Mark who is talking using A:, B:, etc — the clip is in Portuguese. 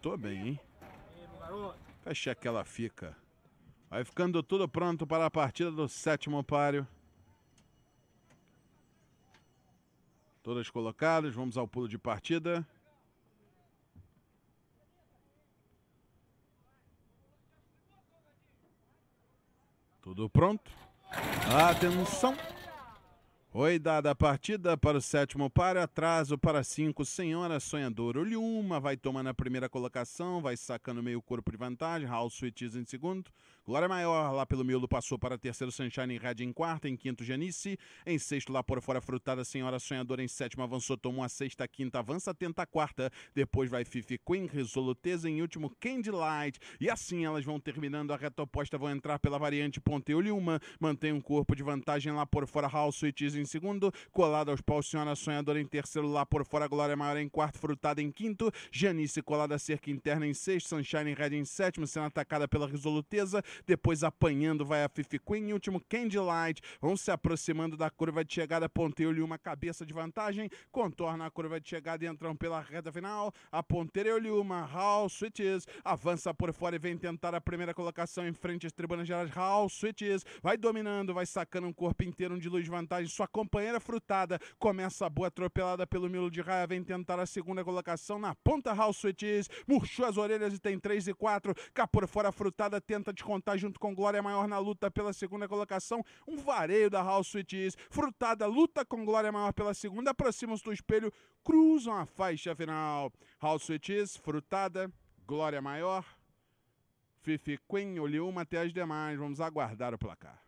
A: Tô bem, hein? Fechei que ela fica. Vai ficando tudo pronto para a partida do sétimo páreo. Todas colocadas, vamos ao pulo de partida. Tudo pronto? Atenção! Oi, dada a partida para o sétimo para, atraso para cinco, Senhora Sonhadora Olhuma, vai tomando a primeira colocação, vai sacando meio corpo de vantagem, House Sweeties em segundo, Glória Maior lá pelo miolo passou para terceiro, Sunshine Red em quarto, em quinto Janice, em sexto lá por fora Frutada, Senhora Sonhadora em sétimo avançou, tomou a sexta, a quinta avança, tenta a quarta, depois vai Fifi Queen, Resoluteza em último, Candlelight, e assim elas vão terminando a reta oposta, vão entrar pela variante Ponte Olhuma, mantém um corpo de vantagem lá por fora, House Sweeties em segundo, colado aos paus, Senhora Sonhadora em terceiro, lá por fora, Glória Maior em quarto, Frutada em quinto, Janice colada à cerca interna em sexto, Sunshine Red em sétimo, sendo atacada pela Resoluteza, depois apanhando vai a Fifi Queen, em último Candy Light vão se aproximando da curva de chegada, Ponteiro-lhe uma cabeça de vantagem, contorna a curva de chegada e entram pela reta final, a Ponteiro-lhe uma, Hall Switches, avança por fora e vem tentar a primeira colocação em frente às tribunas gerais, Hall Switches, vai dominando, vai sacando um corpo inteiro de luz vantagem, só companheira frutada começa a boa atropelada pelo Milo de Raia, vem tentar a segunda colocação na ponta House Suites. murchou as orelhas e tem 3 e 4, cá por fora frutada tenta descontar junto com Glória Maior na luta pela segunda colocação, um vareio da House Suites. frutada luta com Glória Maior pela segunda, aproximam-se do espelho, cruzam a faixa final. House Suites, frutada, Glória Maior, Fifi Queen, uma até as demais, vamos aguardar o placar.